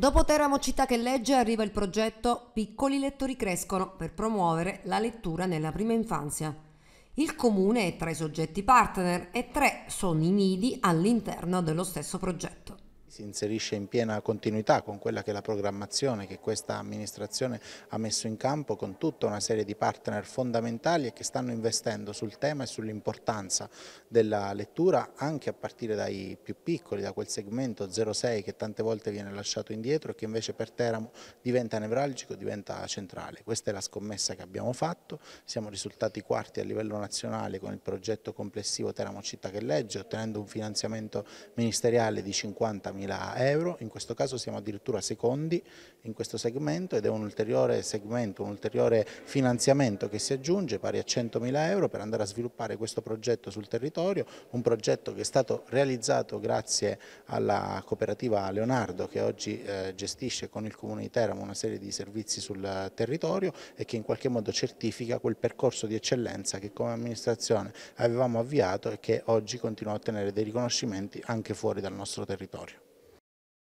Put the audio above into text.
Dopo Teramo Città che legge arriva il progetto Piccoli lettori crescono per promuovere la lettura nella prima infanzia. Il comune è tra i soggetti partner e tre sono i nidi all'interno dello stesso progetto si inserisce in piena continuità con quella che è la programmazione che questa amministrazione ha messo in campo con tutta una serie di partner fondamentali e che stanno investendo sul tema e sull'importanza della lettura anche a partire dai più piccoli, da quel segmento 06 che tante volte viene lasciato indietro e che invece per Teramo diventa nevralgico, diventa centrale. Questa è la scommessa che abbiamo fatto, siamo risultati quarti a livello nazionale con il progetto complessivo Teramo Città che legge, ottenendo un finanziamento ministeriale di 50 milioni 50.000 euro, in questo caso siamo addirittura secondi in questo segmento ed è un ulteriore segmento, un ulteriore finanziamento che si aggiunge pari a 100.000 euro per andare a sviluppare questo progetto sul territorio, un progetto che è stato realizzato grazie alla cooperativa Leonardo che oggi eh, gestisce con il Comune di Teramo una serie di servizi sul territorio e che in qualche modo certifica quel percorso di eccellenza che come amministrazione avevamo avviato e che oggi continua a ottenere dei riconoscimenti anche fuori dal nostro territorio.